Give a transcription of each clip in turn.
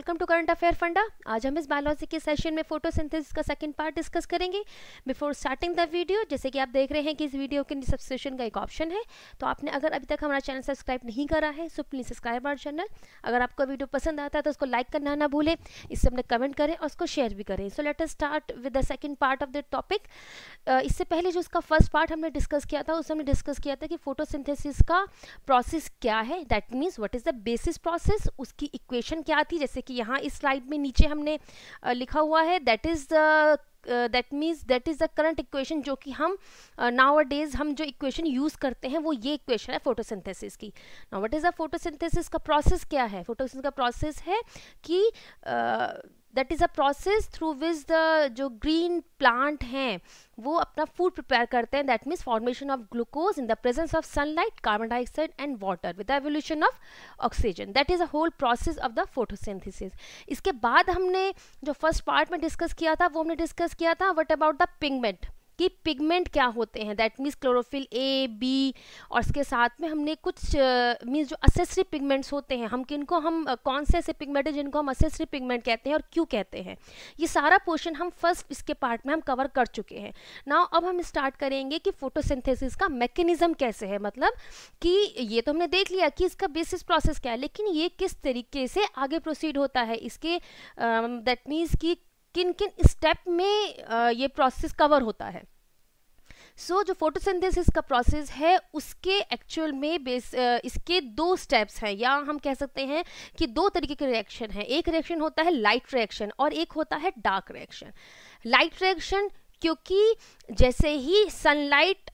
Welcome to current affair फंडा आज हम इस बायोलॉजी के सेशन में फोटोसिंथेसिस का सेकंड पार्ट डिस्कस करेंगे बिफोर स्टार्टिंग द वीडियो जैसे कि आप देख रहे हैं कि इस वीडियो के सब्सक्रिप्शन का एक ऑप्शन है तो आपने अगर अभी तक हमारा चैनल सब्सक्राइब नहीं करा है so please subscribe our channel अगर आपको वीडियो पसंद आता है तो उसको लाइक करना ना भूलें इससे अपने कमेंट करें और उसको शेयर भी करें so let's start with the second part of the topic इससे पहले जो उसका फर्स्ट पार्ट हमने डिस्कस किया था उसमें डिस्कस किया था कि फोटो का प्रोसेस क्या है that means what is the basis process उसकी इक्वेशन क्या थी जैसे कि यहाँ इस स्लाइड में नीचे हमने लिखा हुआ है that is the that means that is the current equation जो कि हम नाव अ डेज हम जो इक्वेशन यूज़ करते हैं वो ये इक्वेशन है फोटोसिंथेसिस की now what is the photosynthesis का प्रोसेस क्या है फोटोसिंथेसिस का प्रोसेस है कि uh, that is a process through which the जो ग्रीन प्लांट हैं वो अपना फूड प्रिपेयर करते हैं that means formation of glucose in the presence of sunlight carbon dioxide and water with evolution of oxygen that is a whole process of the photosynthesis इसके बाद हमने जो फर्स्ट पार्ट में डिस्कस किया था वो हमने डिस्कस किया था वट अबाउट द पिगमेंट कि पिगमेंट क्या होते हैं that means chlorophyll A B और इसके साथ में हमने कुछ मीन्स जो असेसरी पिगमेंट्स होते हैं हम किनको हम कौन से ऐसे पिगमेंट हैं जिनको हम असेसरी पिगमेंट कहते हैं और क्यों कहते हैं ये सारा पोर्शन हम फर्स्ट इसके पार्ट में हम कवर कर चुके हैं ना अब हम स्टार्ट करेंगे कि फोटोसिंथेसिस का मैकेनिज्म कैसे है मतलब कि ये तो हमने देख लिया कि इसका बेसिस प्रोसेस क्या है लेकिन ये किस तरीके से आगे प्रोसीड होता है इसके दैट मीन्स कि किन किन स्टेप में ये प्रोसेस कवर होता है सो so, जो फोटोसिंथेसिस का प्रोसेस है उसके एक्चुअल में बेस इसके दो स्टेप्स हैं या हम कह सकते हैं कि दो तरीके के रिएक्शन हैं एक रिएक्शन होता है लाइट रिएक्शन और एक होता है डार्क रिएक्शन लाइट रिएक्शन क्योंकि जैसे ही सनलाइट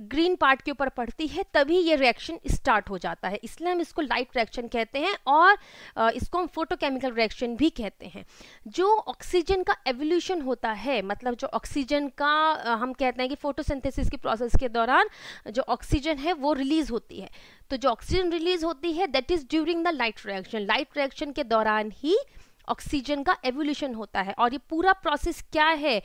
ग्रीन पार्ट के ऊपर पड़ती है तभी ये रिएक्शन स्टार्ट हो जाता है इसलिए हम इसको लाइट रिएक्शन कहते हैं और इसको हम फोटोकेमिकल रिएक्शन भी कहते हैं जो ऑक्सीजन का एवोल्यूशन होता है मतलब जो ऑक्सीजन का हम कहते हैं कि फोटोसिंथेसिस की प्रोसेस के दौरान जो ऑक्सीजन है वो रिलीज होती है तो जो ऑक्सीजन रिलीज होती है that is during the light reaction light reaction के दौरान ही ऑक्सीजन का एवोल्यूशन होता है और ये पूरा प्रोसेस क्या है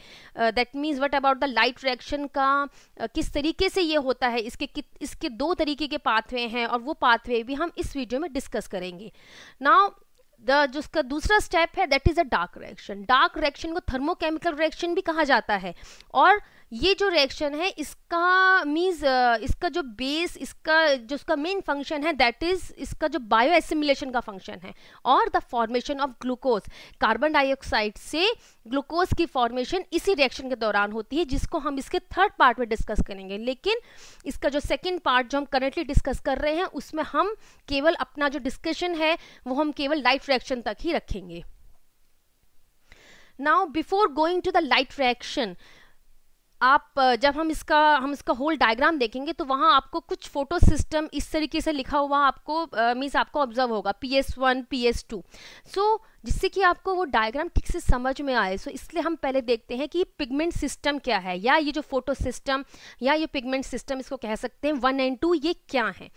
that means what about the light reaction का uh, किस तरीके से ये होता है इसके इसके दो तरीके के पाथवे हैं और वो पाथवे भी हम इस वीडियो में डिस्कस करेंगे नाउ द जो उसका दूसरा स्टेप है that is a dark reaction dark reaction को थर्मोकेमिकल रिएक्शन भी कहा जाता है और ये जो रिएक्शन है इसका मीन्स इसका जो बेस इसका जो इसका मेन फंक्शन है दैट इज इसका जो बायो एसिमुलेशन का फंक्शन है और the formation of glucose carbon dioxide से ग्लूकोज की फॉर्मेशन इसी रिएक्शन के दौरान होती है जिसको हम इसके थर्ड पार्ट में डिस्कस करेंगे लेकिन इसका जो सेकेंड पार्ट जो हम करेंटली डिस्कस कर रहे हैं उसमें हम केवल अपना जो डिस्कशन है वो हम केवल लाइफ रिएक्शन तक ही रखेंगे now before going to the light reaction आप जब हम इसका हम इसका होल डायग्राम देखेंगे तो वहाँ आपको कुछ फोटो सिस्टम इस तरीके से लिखा हुआ आपको मीन्स आपको ऑब्जर्व होगा P S one P S two so जिससे कि आपको वो डायग्राम ठीक से समझ में आए सो so, इसलिए हम पहले देखते हैं कि पिगमेंट सिस्टम क्या है या ये जो फोटो सिस्टम या ये पिगमेंट सिस्टम इसको कह सकते हैं वन एंड टू ये क्या है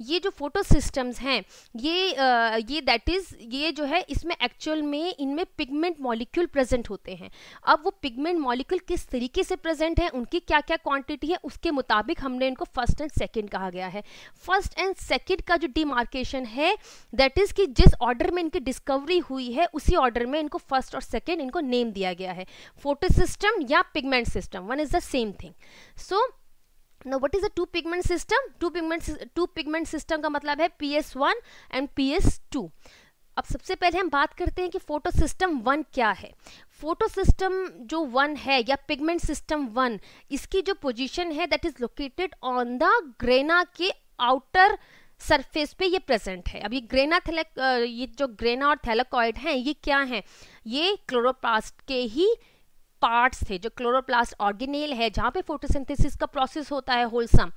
ये जो फोटो सिस्टम्स हैं ये आ, ये दैट इज़ ये जो है इसमें एक्चुअल में इनमें पिगमेंट मॉलिक्यूल प्रेजेंट होते हैं अब वो पिगमेंट मॉलिक्यूल किस तरीके से प्रेजेंट है उनकी क्या क्या क्वांटिटी है उसके मुताबिक हमने इनको फर्स्ट एंड सेकेंड कहा गया है फर्स्ट एंड सेकेंड का जो डिमार्केशन है दैट इज़ कि जिस ऑर्डर में इनकी डिस्कवरी हुई है उसी ऑर्डर में इनको फर्स्ट और सेकेंड इनको नेम दिया गया है फोटो सिस्टम या pigment system one is the same thing so no what is the two pigment system two pigment two pigment system का मतलब है P S one and P S two अब सबसे पहले हम बात करते हैं कि फोटो सिस्टम वन क्या है फोटो सिस्टम जो वन है या पिगमेंट सिस्टम वन इसकी जो पोजिशन है that is located on the grana के आउटर सरफेस पे ये प्रेजेंट है अब ये ग्रेना थे ये जो ग्रेना और थैलकॉइड हैं ये क्या हैं ये क्लोरोप्लास्ट के ही पार्ट्स थे जो क्लोरोप्लास्ट ऑर्गेनेल है जहाँ पे फोटोसिंथेसिस का प्रोसेस होता है होलसम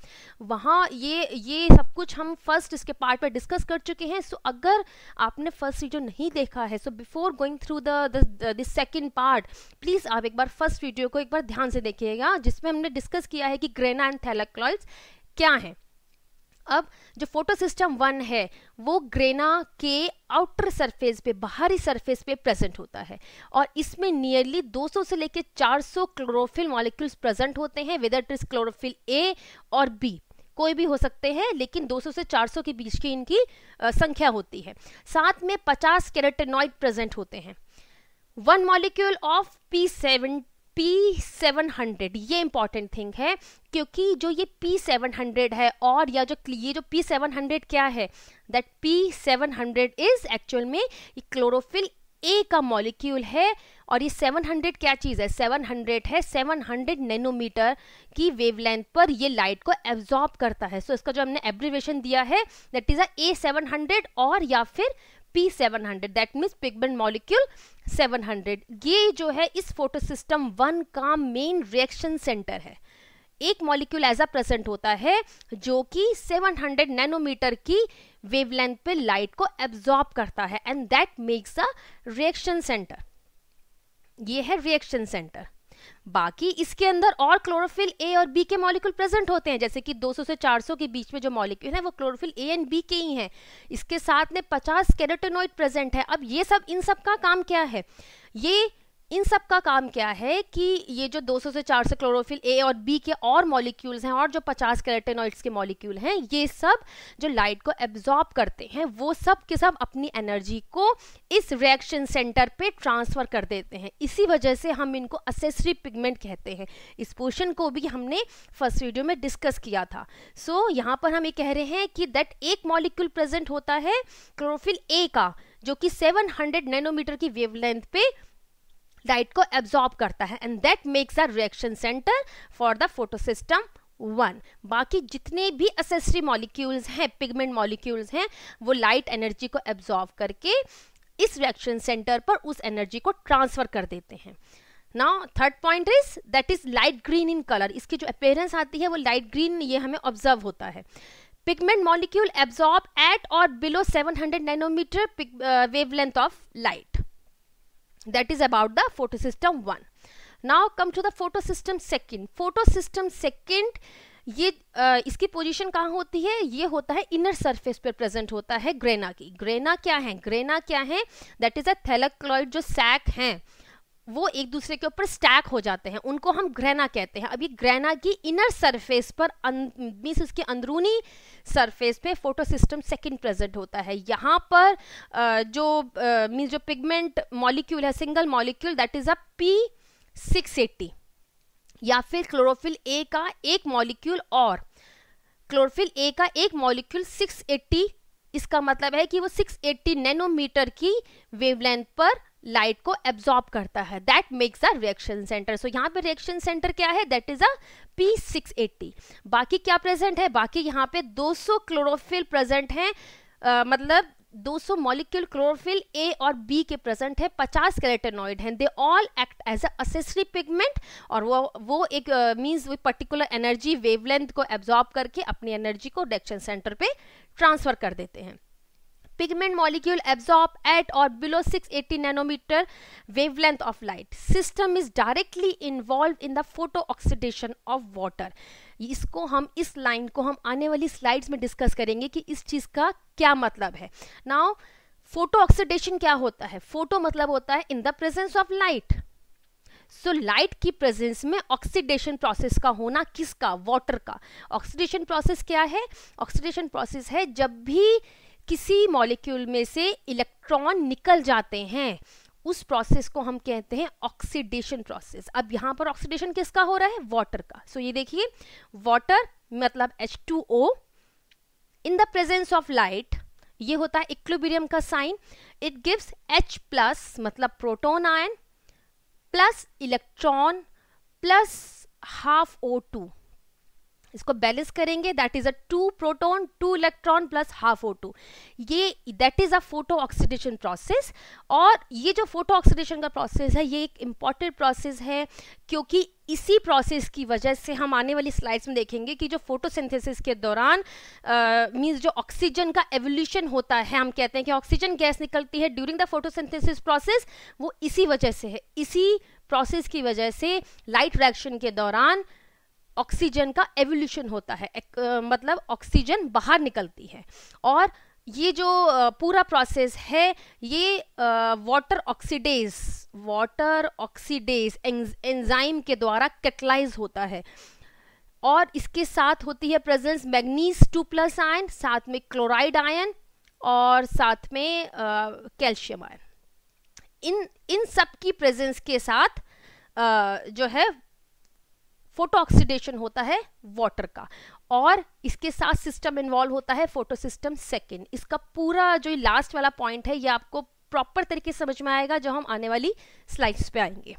वहाँ ये ये सब कुछ हम फर्स्ट इसके पार्ट पर डिस्कस कर चुके हैं सो अगर आपने फर्स्ट वीडियो नहीं देखा है so before going through the this second part please आप एक बार फर्स्ट वीडियो को एक बार ध्यान से देखिएगा जिसमें हमने डिस्कस किया है कि ग्रेना एंड थैलाक्लॉइड्स क्या हैं अब जो फोटो सिस्टम वन है वो ग्रेना के आउटर सरफेस पे बाहरी सरफेस पे प्रेजेंट होता है और इसमें नियरली 200 से लेकर 400 क्लोरोफिल मॉलिक्यूल्स प्रेजेंट होते हैं वेदर ट्रिस क्लोरोफिल ए और बी कोई भी हो सकते हैं लेकिन 200 से 400 के बीच की इनकी आ, संख्या होती है साथ में 50 कैरेटेनॉइड प्रेजेंट होते हैं one molecule of P seven P seven hundred ये इंपॉर्टेंट थिंग है क्योंकि जो ये पी सेवन हंड्रेड है और या जो ये जो पी सेवन हंड्रेड क्या है that P seven hundred is actual में क्लोरोफिल ए का मॉलिक्यूल है और ये 700 क्या चीज़ है 700 है 700 नैनोमीटर की वेवलेंथ पर ये लाइट को एब्जॉर्ब करता है सो so, इसका जो हमने एब्रिवेशन दिया है दैट इज़ अ ए 700 और या फिर P seven hundred that means pigment molecule seven hundred ये जो है इस फोटो सिस्टम वन का मेन रिएक्शन सेंटर है एक मॉलिक्यूल ऐसा प्रेजेंट होता है जो कि 700 नैनोमीटर की वेवलेंथ पे लाइट को एब्जॉर्ब करता है and that makes a reaction centre ये है रिएक्शन सेंटर बाकी इसके अंदर और क्लोरोफिल ए और बी के मॉलिक्यूल प्रेजेंट होते हैं जैसे कि 200 से 400 के बीच में जो मॉलिक्यूल है वो क्लोरोफिल ए एंड बी के ही हैं इसके साथ में 50 कैरोटेनोइड प्रेजेंट है अब ये सब इन सब का काम क्या है ये इन सब का काम क्या है कि ये जो 200 से 400 क्लोरोफिल ए और बी के और मॉलिक्यूल्स हैं और जो 50 कैरेटेनॉइड्स के मॉलिक्यूल हैं ये सब जो लाइट को एब्जॉर्ब करते हैं वो सब के सब अपनी एनर्जी को इस रिएक्शन सेंटर पे ट्रांसफ़र कर देते हैं इसी वजह से हम इनको असेसरी पिगमेंट कहते हैं इस पोर्शन को भी हमने फर्स्ट वीडियो में डिस्कस किया था सो so, यहाँ पर हम ये कह रहे हैं कि दैट एक मॉलिक्यूल प्रेजेंट होता है क्लोरोफिल ए का जो कि 700 नैनोमीटर की वेवलेंथ पे डाइट को एब्जॉर्ब करता है and that makes a reaction centre for the photosystem one बाकी जितने भी असेसरी मॉलिक्यूल्स हैं पिगमेंट मॉलिक्यूल्स हैं वो लाइट एनर्जी को एब्जॉर्ब करके इस रिएक्शन सेंटर पर उस एनर्जी को ट्रांसफर कर देते हैं now third point is that is light green in colour इसकी जो अपेयरेंस आती है वो लाइट ग्रीन ये हमें ऑब्जर्व होता है पिगमेंट मॉलिक्यूल एब्जॉर्ब एट और below 700 nanometre wavelength of light that is about the photosystem one now come to the photosystem second photosystem second ये आ, इसकी पोजीशन कहाँ होती है ये होता है इनर सरफेस पर प्रेजेंट होता है ग्रेना की ग्रेना क्या है ग्रेना क्या है दैट इज अ थैलक्लॉइड जो सैक हैं वो एक दूसरे के ऊपर स्टैक हो जाते हैं उनको हम ग्रहणा कहते हैं अभी ग्रहना ग्रहणा की इनर सरफेस पर मीन्स अं-, उसके अंदरूनी सरफेस पे फोटो सिस्टम सेकेंड प्रेजेंट होता है यहाँ पर जो मीन्स जो पिगमेंट मॉलिक्यूल है single molecule that is a P six eighty या फिर क्लोरोफिल ए का एक मॉलिक्यूल और क्लोरोफिल ए का एक मॉलिक्यूल 680 इसका मतलब है कि वो 680 नैनोमीटर की वेवलेंथ पर लाइट को एब्जॉर्ब करता है that makes a reaction centre so यहाँ पे रिएक्शन सेंटर क्या है that is a P six eighty बाकी क्या प्रेजेंट है बाकी यहाँ पे 200 क्लोरोफिल प्रेजेंट है uh, मतलब 200 मॉलिक्यूल क्लोरोफिल ए और बी के प्रेजेंट है 50 कैरेटेनॉइड हैं they all act as accessory pigment और वो वो एक means uh, particular energy wavelength को एब्जॉर्ब करके अपनी एनर्जी को रिएक्शन सेंटर पे ट्रांसफर कर देते हैं पिगमेंट मॉलिक्यूल एब्जॉर्ब एट और below 680 nanometer wavelength of light system is directly involve in the photo oxidation of water इसको हम इस लाइन को हम आने वाली स्लाइड्स में डिस्कस करेंगे कि इस चीज़ का क्या मतलब है नाउ फोटो ऑक्सीडेशन क्या होता है फोटो मतलब होता है in the presence of light so light की प्रेजेंस में ऑक्सीडेशन प्रोसेस का होना किसका वाटर का ऑक्सीडेशन प्रोसेस क्या है ऑक्सीडेशन प्रोसेस है जब भी किसी मॉलिक्यूल में से इलेक्ट्रॉन निकल जाते हैं उस प्रोसेस को हम कहते हैं ऑक्सीडेशन प्रोसेस अब यहाँ पर ऑक्सीडेशन किसका हो रहा है वाटर का सो so, ये देखिए वाटर मतलब H2O in the presence of light ये होता है इक्लोबीरियम का sign it gives H plus मतलब proton ion plus electron plus half O two इसको बैलेंस करेंगे that is a two proton two electron plus half O two ये that is a photo oxidation process और ये जो photo oxidation का process है ये एक इम्पॉर्टेंट प्रोसेस है क्योंकि इसी प्रोसेस की वजह से हम आने वाली स्लाइड्स में देखेंगे कि जो फोटोसिंथेसिस के दौरान मींस जो ऑक्सीजन का एवोल्यूशन होता है हम कहते हैं कि ऑक्सीजन गैस निकलती है ड्यूरिंग द फोटोसिंथेसिस प्रोसेस वो इसी वजह से है इसी प्रोसेस की वजह से लाइट रिएक्शन के दौरान ऑक्सीजन का एवोल्यूशन होता है एक, आ, मतलब ऑक्सीजन बाहर निकलती है और ये जो पूरा प्रोसेस है ये water oxidase water oxidase enzyme के द्वारा कैटलाइज होता है और इसके साथ होती है presence manganese two plus ion साथ में क्लोराइड आयन और साथ में कैल्शियम आयन इन इन सब की प्रेजेंस के साथ आ, जो है फोटो ऑक्सीडेशन होता है वाटर का और इसके साथ सिस्टम इन्वॉल्व होता है फोटो सिस्टम सेकेंड इसका पूरा जो लास्ट वाला पॉइंट है ये आपको प्रॉपर तरीके से समझ में आएगा जब हम आने वाली स्लाइड्स पे आएंगे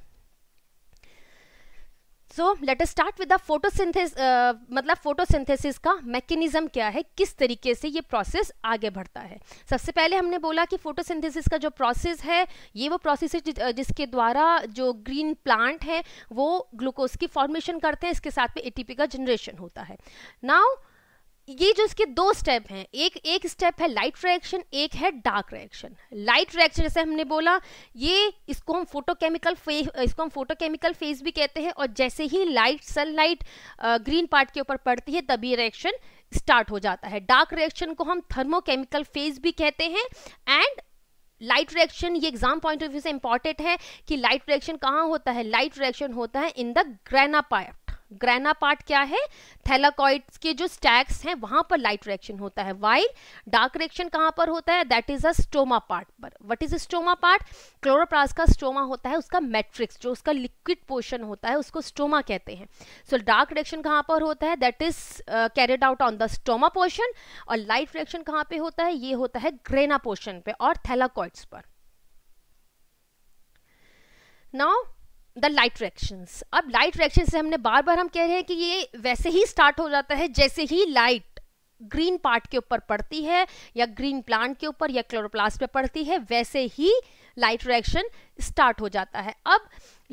so let start with the photosynthesis मतलब फोटोसिंथेसिस का मैकेनिज्म क्या है किस तरीके से ये प्रोसेस आगे बढ़ता है सबसे पहले हमने बोला कि फोटोसिंथेसिस का जो प्रोसेस है ये वो प्रोसेस है जिसके द्वारा जो ग्रीन प्लांट है वो ग्लूकोज की फॉर्मेशन करते हैं इसके साथ में एटीपी का जनरेशन होता है नाउ ये जो इसके दो स्टेप हैं एक एक स्टेप है लाइट रिएक्शन एक है डार्क रिएक्शन लाइट रिएक्शन जैसे हमने बोला ये इसको हम फोटोकेमिकल फेज इसको हम फोटोकेमिकल फेज भी कहते हैं और जैसे ही लाइट सनलाइट ग्रीन पार्ट के ऊपर पड़ती है तभी रिएक्शन स्टार्ट हो जाता है डार्क रिएक्शन को हम थर्मोकेमिकल फेज भी कहते हैं एंड लाइट रिएक्शन ये एग्जाम पॉइंट ऑफ व्यू से इंपॉर्टेंट है कि लाइट रिएक्शन कहाँ होता है लाइट रिएक्शन होता है in the grana grana part क्या है थैलाकॉइड्स के जो स्टैक्स हैं वहां पर लाइट रिएक्शन होता है वाइल डार्क रिएक्शन कहां पर होता है that is a stroma part पर what is stroma part chloroplast का स्टोमा होता है उसका मैट्रिक्स जो उसका लिक्विड पोर्शन होता है उसको स्टोमा कहते हैं सो डार्क रिएक्शन कहां पर होता है that is carried out on the stroma portion और लाइट रिएक्शन कहां पर होता है ये होता है ग्रेना पोर्शन पे और थैलाकॉइड्स पर नाउ द लाइट रिएक्शंस अब लाइट रिएक्शन से हमने बार बार हम कह रहे हैं कि ये वैसे ही स्टार्ट हो जाता है जैसे ही लाइट ग्रीन पार्ट के ऊपर पड़ती है या ग्रीन प्लांट के ऊपर या क्लोरोप्लास्ट पे पड़ती है वैसे ही लाइट रिएक्शन स्टार्ट हो जाता है अब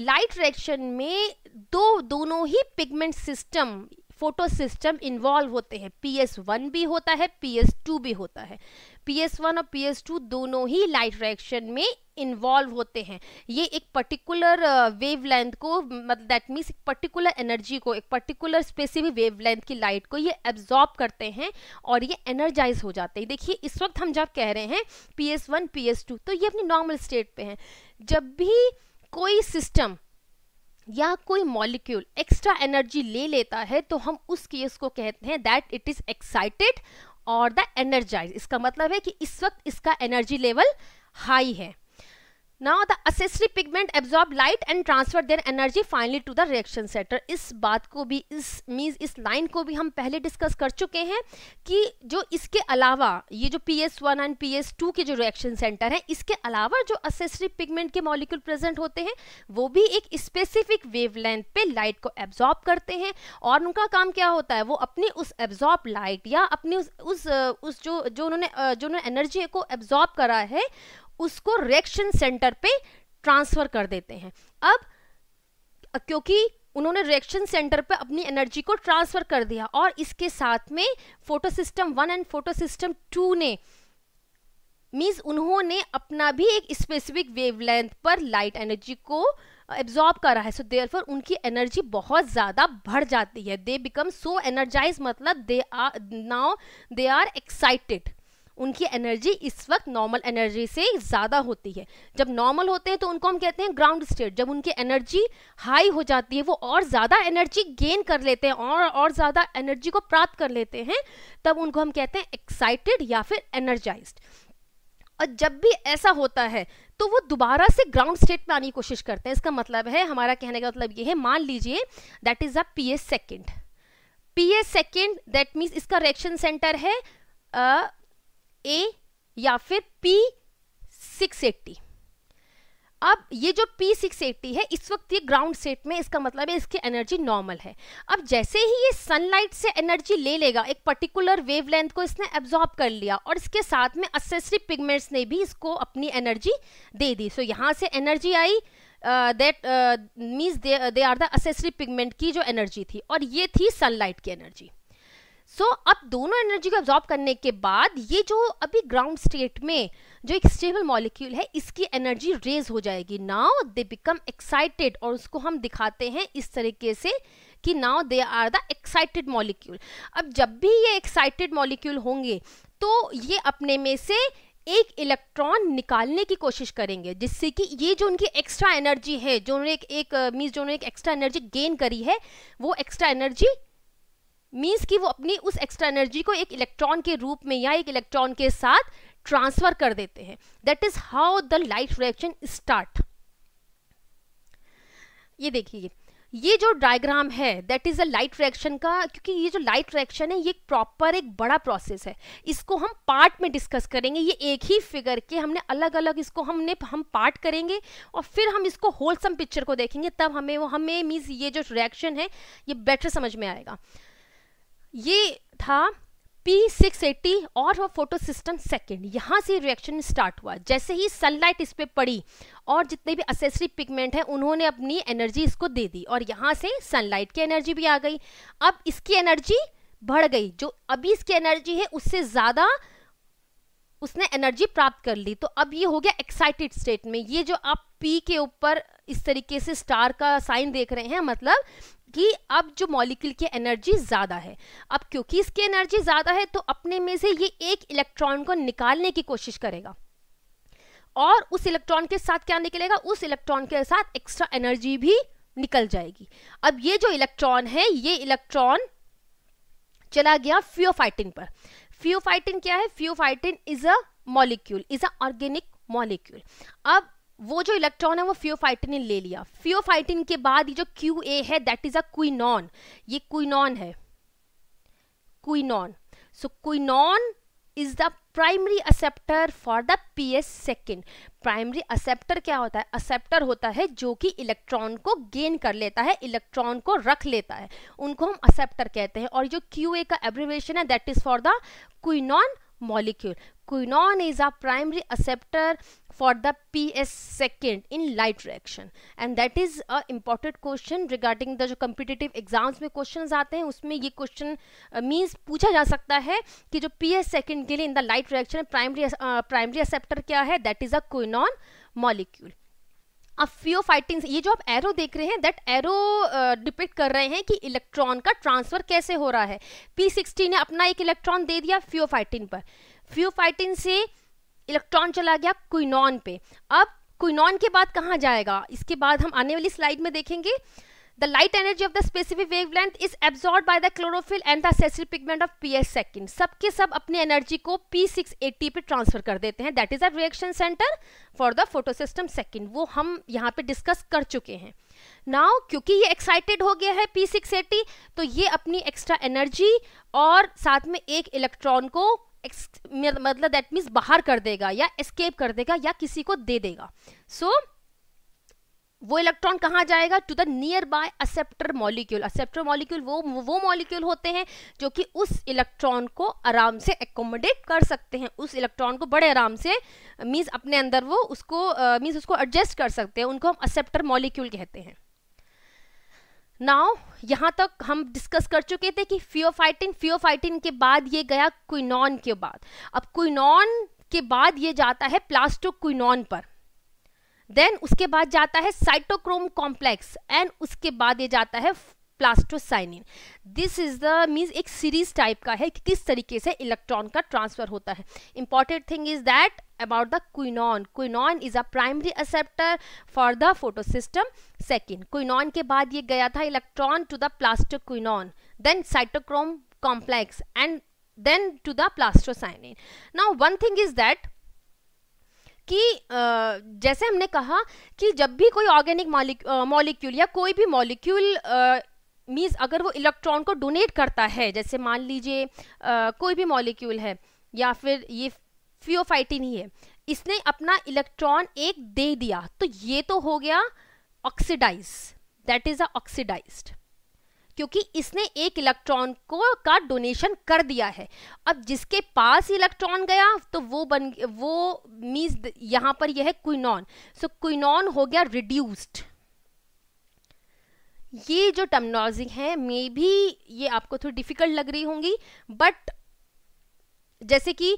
लाइट रिएक्शन में दो दोनों ही pigment system photo system involve होते हैं पी एस वन भी होता है पी एस टू भी होता है पी एस वन और पी एस टू दोनों ही लाइट रिएक्शन में इन्वॉल्व होते हैं ये एक पर्टिकुलर वेवलेंथ uh, को मतलब दैट मीन्स एक पर्टिकुलर एनर्जी को एक पर्टिकुलर स्पेसिफिक वेवलेंथ की लाइट को ये एब्जॉर्ब करते हैं और ये एनर्जाइज हो जाते हैं देखिए इस वक्त हम जब कह रहे हैं P S one P S two तो ये अपनी नॉर्मल स्टेट पे हैं जब भी कोई सिस्टम या कोई मॉलिक्यूल एक्स्ट्रा एनर्जी ले लेता है तो हम उस केस को कहते हैं दैट इट इज़ एक्साइटेड और द एनर्जाइज इसका मतलब है कि इस वक्त इसका एनर्जी लेवल हाई है now the accessory pigment absorb light and transfer their energy finally to the reaction center. इस बात को भी इस मीन्स इस लाइन को भी हम पहले डिस्कस कर चुके हैं कि जो इसके अलावा ये जो P S one and P S two के जो रिएक्शन सेंटर हैं इसके अलावा जो असेसरी पिगमेंट के मॉलिक्यूल प्रेजेंट होते हैं वो भी एक स्पेसिफिक वेव लेंथ पे लाइट को एब्जॉर्ब करते हैं और उनका काम क्या होता है वो अपनी उस एब्जॉर्ब लाइट या अपनी उस उस, उस जो जो उन्होंने जो उन्होंने एनर्जी को एब्जॉर्ब करा है उसको रिएक्शन सेंटर पे ट्रांसफ़र कर देते हैं अब क्योंकि उन्होंने रिएक्शन सेंटर पर अपनी एनर्जी को ट्रांसफ़र कर दिया और इसके साथ में photo system one and photo system two ने मीन्स उन्होंने अपना भी एक स्पेसिफिक वेवलेंथ पर लाइट एनर्जी को एब्जॉर्ब करा है सो देयर फॉर उनकी एनर्जी बहुत ज़्यादा बढ़ जाती है दे बिकम सो एनर्जाइज मतलब they are now they are excited उनकी एनर्जी इस वक्त नॉर्मल एनर्जी से ज़्यादा होती है जब नॉर्मल होते हैं तो उनको हम कहते हैं ग्राउंड स्टेट जब उनकी एनर्जी हाई हो जाती है वो और ज़्यादा एनर्जी गेन कर लेते हैं और और ज़्यादा एनर्जी को प्राप्त कर लेते हैं तब उनको हम कहते हैं एक्साइटेड या फिर एनर्जाइज और जब भी ऐसा होता है तो वो दोबारा से ग्राउंड स्टेट में आने की कोशिश करते हैं इसका मतलब है हमारा कहने का मतलब ये है मान लीजिए that is a P A second P A second that means इसका रिएक्शन सेंटर है ए या फिर पी सिक्स एट्टी अब ये जो P680 है इस वक्त ये ग्राउंड स्टेट में इसका मतलब है इसकी एनर्जी नॉर्मल है अब जैसे ही ये सनलाइट से एनर्जी ले लेगा एक पर्टिकुलर वेवलेंथ को इसने एब्जॉर्ब कर लिया और इसके साथ में असेसरी पिगमेंट्स ने भी इसको अपनी एनर्जी दे दी सो so, यहाँ से एनर्जी आई that means they are the accessory pigment की जो एनर्जी थी और ये थी सनलाइट की एनर्जी सो so, अब दोनों एनर्जी को एब्जॉर्ब करने के बाद ये जो अभी ग्राउंड स्टेट में जो एक स्टेबल मॉलिक्यूल है इसकी एनर्जी रेज हो जाएगी नाउ दे बिकम एक्साइटेड और उसको हम दिखाते हैं इस तरीके से कि now they are the excited molecule अब जब भी ये एक्साइटेड मॉलिक्यूल होंगे तो ये अपने में से एक इलेक्ट्रॉन निकालने की कोशिश करेंगे जिससे कि ये जो उनकी एक्स्ट्रा एनर्जी है जो उन्होंने एक, एक मीन्स जो उन्होंने एक एक्स्ट्रा एनर्जी गेन करी है वो एक्स्ट्रा एनर्जी मीन्स कि वो अपनी उस एक्स्ट्रा एनर्जी को एक इलेक्ट्रॉन के रूप में या एक इलेक्ट्रॉन के साथ ट्रांसफर कर देते हैं that is how the light reaction start ये देखिए ये जो डायग्राम है that is a light reaction का क्योंकि ये जो लाइट रिएक्शन है ये प्रॉपर एक बड़ा प्रोसेस है इसको हम पार्ट में डिस्कस करेंगे ये एक ही फिगर के हमने अलग अलग इसको हमने हम पार्ट करेंगे और फिर हम इसको होलसम पिक्चर को देखेंगे तब हमें वो हमें मीन्स ये जो रिएक्शन है ये बेटर समझ में आएगा ये था P680 और फोटो सिस्टम सेकेंड यहाँ से रिएक्शन स्टार्ट हुआ जैसे ही सनलाइट इस पर पड़ी और जितने भी असेसरी पिगमेंट हैं उन्होंने अपनी एनर्जी इसको दे दी और यहाँ से सनलाइट की एनर्जी भी आ गई अब इसकी एनर्जी बढ़ गई जो अभी इसकी एनर्जी है उससे ज़्यादा उसने एनर्जी प्राप्त कर ली तो अब ये हो गया एक्साइटेड स्टेट में ये जो आप पी के ऊपर इस तरीके से स्टार का साइन देख रहे हैं मतलब कि अब जो मॉलिक्यूल की एनर्जी ज़्यादा है अब क्योंकि इसकी एनर्जी ज़्यादा है तो अपने में से ये एक इलेक्ट्रॉन को निकालने की कोशिश करेगा और उस इलेक्ट्रॉन के साथ क्या निकलेगा उस इलेक्ट्रॉन के साथ एक्स्ट्रा एनर्जी भी निकल जाएगी अब ये जो इलेक्ट्रॉन है ये इलेक्ट्रॉन चला गया फ्योफाइटिन पर फ्योफाइटिन क्या है pheophytin is a molecule is a organic molecule अब वो जो इलेक्ट्रॉन है वो फ्योफाइटिन ले लिया फ्योफाइटिन के बाद ये जो क्यू ए है दैट इज अ क्विनॉन ये क्विनॉन है quinone so quinone is the primary acceptor for the P S second primary acceptor क्या होता है असेप्टर होता है जो कि इलेक्ट्रॉन को गेन कर लेता है इलेक्ट्रॉन को रख लेता है उनको हम असेप्टर कहते हैं और जो क्यू ए का एब्रिवेशन है that is for the quinone molecule quinone is a primary acceptor for the PS second in light reaction and that is a important question regarding the jo competitive exams mein questions aate hain usme ye question uh, means pucha ja sakta hai ki jo PS second ke liye in the light reaction primary uh, primary acceptor kya hai that is a quinon molecule अब pheophytin ये जो आप arrow देख रहे हैं that arrow depict कर रहे हैं कि इलेक्ट्रॉन का ट्रांसफर कैसे हो रहा है पी सिक्सटी ने अपना एक इलेक्ट्रॉन दे दिया फ्यू फाइटिन पर फ्यू फाइटिन से इलेक्ट्रॉन चला गया क्विनॉन पे अब क्विनॉन के बाद कहाँ जाएगा इसके बाद हम आने वाली स्लाइड में देखेंगे The light energy of the specific wavelength is absorbed by the chlorophyll and the accessory pigment of P S second सबके सब अपनी एनर्जी को पी सिक्स एटी पे ट्रांसफर कर देते हैं that is a reaction centre for the photosystem second वो हम यहाँ पे डिस्कस कर चुके हैं नाउ क्योंकि ये एक्साइटेड हो गया है पी सिक्स एटी तो ये अपनी एक्स्ट्रा एनर्जी और साथ में एक इलेक्ट्रॉन को मतलब दैट मीन्स बाहर कर देगा या एस्केप कर देगा या किसी को दे देगा सो so, वो इलेक्ट्रॉन कहाँ जाएगा to the nearby acceptor molecule acceptor molecule वो वो मॉलिक्यूल होते हैं जो कि उस इलेक्ट्रॉन को आराम से एकोमोडेट कर सकते हैं उस इलेक्ट्रॉन को बड़े आराम से मीन्स अपने अंदर वो उसको मीन्स uh, उसको एडजस्ट कर सकते हैं उनको हम असेप्टर मॉलिक्यूल कहते हैं नाउ यहां तक हम डिस्कस कर चुके थे कि फियोफाइटिन फियोफाइटिन के बाद ये गया क्विनॉन के बाद अब क्विनॉन के बाद ये जाता है प्लास्टोक्विनॉन पर देन उसके बाद जाता है साइटोक्रोम कॉम्प्लेक्स एंड उसके बाद ये जाता है plastocyanin this is the means एक सीरीज टाइप का है कि किस तरीके से इलेक्ट्रॉन का ट्रांसफर होता है important thing is that about the quinone quinone is a primary acceptor for the photosystem second quinone ke baad ye gaya tha electron to the plastoquinone then cytochrome complex and then to the plastocyanin now one thing is that कि जैसे हमने कहा कि जब भी कोई organic molecule या कोई भी मॉलिक्यूल मीन्स अगर वो इलेक्ट्रॉन को डोनेट करता है जैसे मान लीजिए कोई भी मॉलिक्यूल है या फिर ये फियोफाइटिन ही है इसने अपना इलेक्ट्रॉन एक दे दिया तो ये तो हो गया ऑक्सीडाइज दैट इज ऑक्सीडाइज्ड क्योंकि इसने एक इलेक्ट्रॉन को का डोनेशन कर दिया है अब जिसके पास इलेक्ट्रॉन गया तो वो बन वो मीन्स यहां पर यह है क्विनॉन सो क्विनॉन हो गया रिड्यूस्ड ये जो टर्मनोलॉजी है मे भी ये आपको थोड़ी डिफिकल्ट लग रही होंगी बट जैसे कि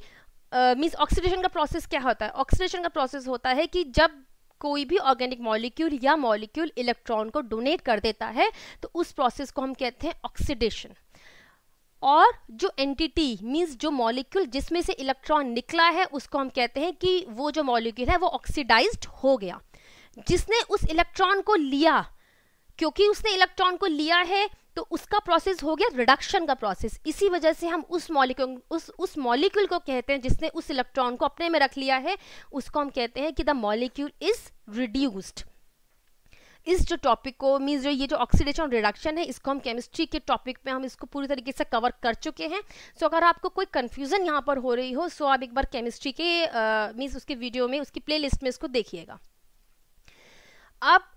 मीन्स uh, ऑक्सीडेशन का प्रोसेस क्या होता है ऑक्सीडेशन का प्रोसेस होता है कि जब कोई भी ऑर्गेनिक मॉलिक्यूल या मॉलिक्यूल इलेक्ट्रॉन को डोनेट कर देता है तो उस प्रोसेस को हम कहते हैं ऑक्सीडेशन और जो एंटिटी मीन्स जो मॉलिक्यूल जिसमें से इलेक्ट्रॉन निकला है उसको हम कहते हैं कि वो जो मॉलिक्यूल है वो ऑक्सीडाइज्ड हो गया जिसने उस इलेक्ट्रॉन को लिया क्योंकि उसने इलेक्ट्रॉन को लिया है तो उसका प्रोसेस हो गया रिडक्शन का प्रोसेस इसी वजह से हम उस मॉलिक्यूल उस उस मॉलिक्यूल को कहते हैं जिसने उस इलेक्ट्रॉन को अपने में रख लिया है उसको हम कहते हैं कि द मॉलिक्यूल इज रिड्यूस्ड इस जो टॉपिक को मीन्स जो ये जो ऑक्सीडेशन और रिडक्शन है इसको हम केमिस्ट्री के टॉपिक में हम इसको पूरी तरीके से कवर कर चुके हैं सो so, अगर आपको कोई कन्फ्यूजन यहाँ पर हो रही हो सो so आप एक बार केमिस्ट्री के मीन्स uh, उसके वीडियो में उसकी प्लेलिस्ट में इसको देखिएगा अब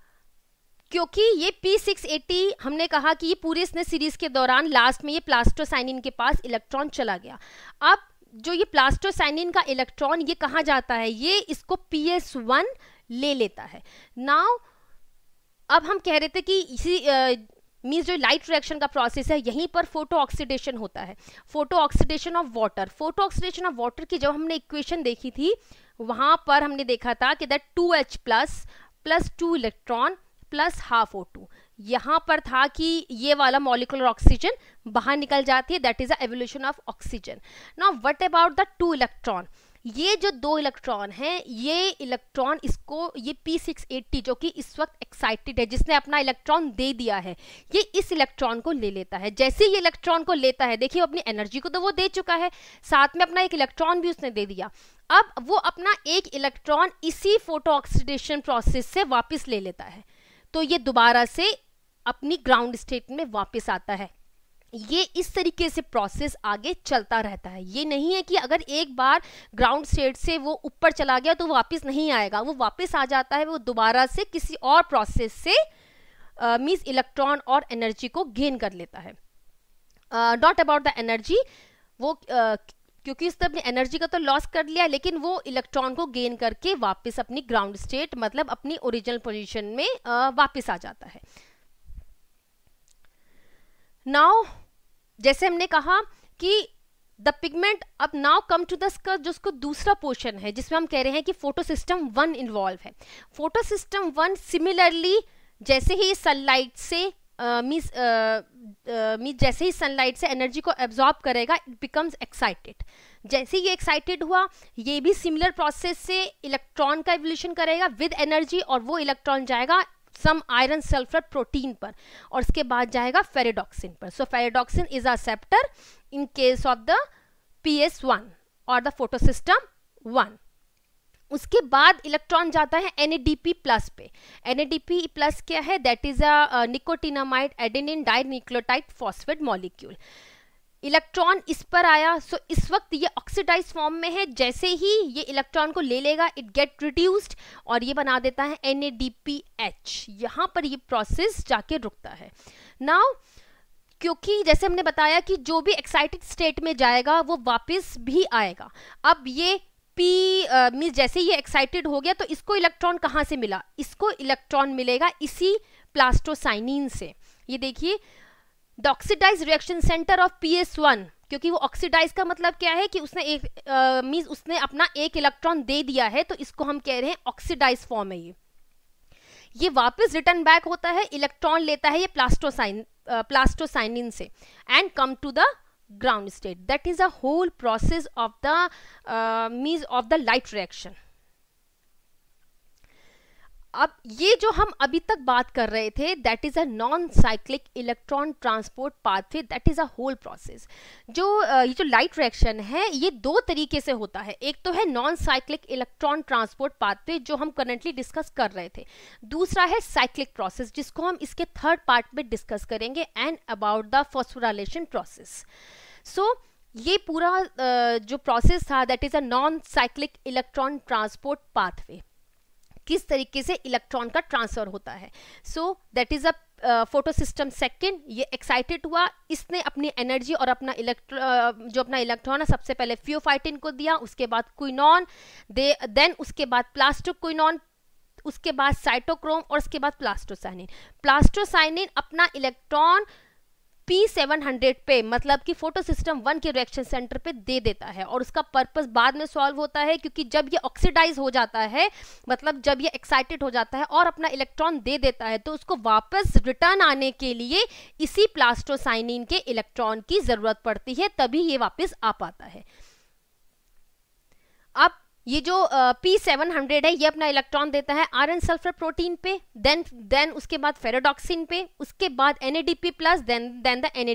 क्योंकि ये P680 हमने कहा कि ये पूरे इसने सीरीज के दौरान लास्ट में ये प्लास्टोसाइनिन के पास इलेक्ट्रॉन चला गया अब जो ये प्लास्टोसाइनिन का इलेक्ट्रॉन ये कहा जाता है ये इसको पी एस वन ले लेता है नाउ अब हम कह रहे थे कि इसी मीन्स जो लाइट रिएक्शन का प्रोसेस है यहीं पर फोटो ऑक्सीडेशन होता है photo oxidation of water photo oxidation of water की जब हमने इक्वेशन देखी थी वहां पर हमने देखा था कि that two H plus plus two electron plus half O two यहाँ पर था कि ये वाला मॉलिकुलर ऑक्सीजन बाहर निकल जाती है that is evolution evolution of oxygen now what about the two electron ये जो दो इलेक्ट्रॉन हैं ये इलेक्ट्रॉन इसको ये P680 जो कि इस वक्त एक्साइटेड है जिसने अपना इलेक्ट्रॉन दे दिया है ये इस इलेक्ट्रॉन को ले लेता है जैसे ये इलेक्ट्रॉन को लेता है देखिए अपनी एनर्जी को तो वो दे चुका है साथ में अपना एक इलेक्ट्रॉन भी उसने दे दिया अब वो अपना एक इलेक्ट्रॉन इसी फोटो ऑक्सीडेशन प्रोसेस से वापस ले लेता है तो ये दोबारा से अपनी ग्राउंड स्टेट में वापस आता है ये इस तरीके से प्रोसेस आगे चलता रहता है ये नहीं है कि अगर एक बार ग्राउंड स्टेट से वो ऊपर चला गया तो वापस नहीं आएगा वो वापस आ जाता है वो दोबारा से किसी और प्रोसेस से मीन्स इलेक्ट्रॉन और एनर्जी को गेन कर लेता है नॉट अबाउट द एनर्जी वो uh, क्योंकि उसने अपनी एनर्जी का तो लॉस कर लिया लेकिन वो इलेक्ट्रॉन को गेन करके वापस अपनी ग्राउंड स्टेट मतलब अपनी ओरिजिनल पोजीशन में वापस आ जाता है नाउ जैसे हमने कहा कि द पिगमेंट अब नाउ कम टू द का जो उसको दूसरा पोर्शन है जिसमें हम कह रहे हैं कि फोटो सिस्टम वन इन्वॉल्व है फोटो सिस्टम वन सिमिलरली जैसे ही सनलाइट से मीस मीस जैसे ही सनलाइट से एनर्जी को एब्जॉर्ब करेगा इट बिकम्स एक्साइटेड जैसे ही ये एक्साइटेड हुआ ये भी सिमिलर प्रोसेस से इलेक्ट्रॉन का एवोल्यूशन करेगा विद एनर्जी और वो इलेक्ट्रॉन जाएगा सम आयरन सल्फर प्रोटीन पर और इसके बाद जाएगा फेरेडॉक्सिन पर so ferredoxin is acceptor in case of the P S one और द फोटोसिस्टम वन उसके बाद इलेक्ट्रॉन जाता है एन प्लस पे एन प्लस क्या है that is a nicotinamide adenine dinucleotide phosphate molecule electron इस पर आया सो so इस वक्त ये ऑक्सीडाइज फॉर्म में है जैसे ही ये इलेक्ट्रॉन को ले लेगा इट गेट रिड्यूस्ड और ये बना देता है एन यहाँ पर ये प्रोसेस जाके रुकता है नाउ क्योंकि जैसे हमने बताया कि जो भी एक्साइटेड स्टेट में जाएगा वो वापस भी आएगा अब ये पी मीन्स uh, जैसे ये एक्साइटेड हो गया तो इसको इलेक्ट्रॉन कहाँ से मिला इसको इलेक्ट्रॉन मिलेगा इसी प्लास्टोसाइनिन से ये देखिए the oxidise reaction centre of P S one क्योंकि वो ऑक्सीडाइज का मतलब क्या है कि उसने एक मीन्स uh, उसने अपना एक इलेक्ट्रॉन दे दिया है तो इसको हम कह रहे हैं ऑक्सीडाइज फॉर्म है ये ये वापस रिटर्न बैक होता है इलेक्ट्रॉन लेता है ये प्लास्टोसाइन uh, प्लास्टोसाइनिन से and come to the ground state that is a whole process of the uh, means of the light reaction अब ये जो हम अभी तक बात कर रहे थे that is a non cyclic electron transport pathway that is a whole process जो ये जो लाइट रिएक्शन है ये दो तरीके से होता है एक तो है non cyclic electron transport pathway जो हम करंटली डिस्कस कर रहे थे दूसरा है साइक्लिक प्रोसेस जिसको हम इसके थर्ड पार्ट में डिस्कस करेंगे and about the phosphorylation process so ये पूरा uh, जो प्रोसेस था that is a non cyclic electron transport pathway किस तरीके से इलेक्ट्रॉन का ट्रांसफर होता है so that is a photo system second ये एक्साइटेड हुआ इसने अपनी एनर्जी और अपना इलेक्ट्र uh, जो अपना इलेक्ट्रॉन है सबसे पहले फ्योफाइटिन को दिया उसके बाद क्विनॉन दे देन उसके बाद प्लास्टिक क्विनॉन उसके बाद साइटोक्रोम और उसके बाद प्लास्टोसाइनिन प्लास्टोसाइनिन अपना इलेक्ट्रॉन पी सेवन हंड्रेड पे मतलब कि फोटो सिस्टम वन के रिएक्शन सेंटर पे दे देता है और उसका पर्पस बाद में सॉल्व होता है क्योंकि जब ये ऑक्सीडाइज हो जाता है मतलब जब ये एक्साइटेड हो जाता है और अपना इलेक्ट्रॉन दे देता है तो उसको वापस रिटर्न आने के लिए इसी प्लास्टोसाइनिन के इलेक्ट्रॉन की ज़रूरत पड़ती है तभी ये वापस आ पाता है ये जो पी सेवन हंड्रेड है ये अपना इलेक्ट्रॉन देता है आयरन सल्फर प्रोटीन पे देन देन उसके बाद फेरोडॉक्सिन पे उसके बाद N plus then the N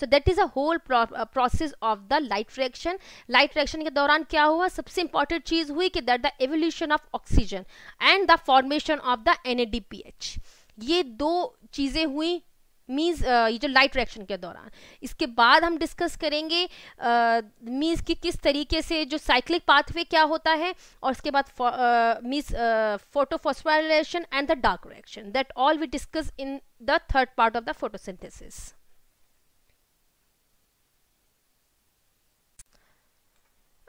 so that is a whole process of the light reaction light reaction के दौरान क्या हुआ सबसे इंपॉर्टेंट चीज हुई कि that the evolution of oxygen and the formation of the N ये दो चीजें हुई मीन्स uh, ये जो लाइट रिएक्शन के दौरान इसके बाद हम डिस्कस करेंगे मीन्स uh, कि किस तरीके से जो साइक्लिक पाथवे क्या होता है और उसके बाद means photophosphorylation and the dark reaction that all we discuss in the third part of the photosynthesis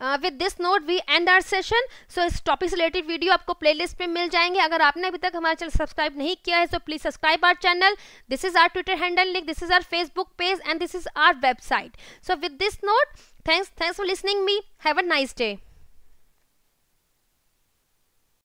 with this note we end our session so इस टॉपिक से रिलेटेड वीडियो आपको प्लेलिस्ट पे मिल जाएंगे अगर आपने अभी तक हमारे चैनल सब्सक्राइब नहीं किया है so please subscribe our channel this is our Twitter handle link this is our Facebook page and this is our website so with this note thanks thanks for listening me have a nice day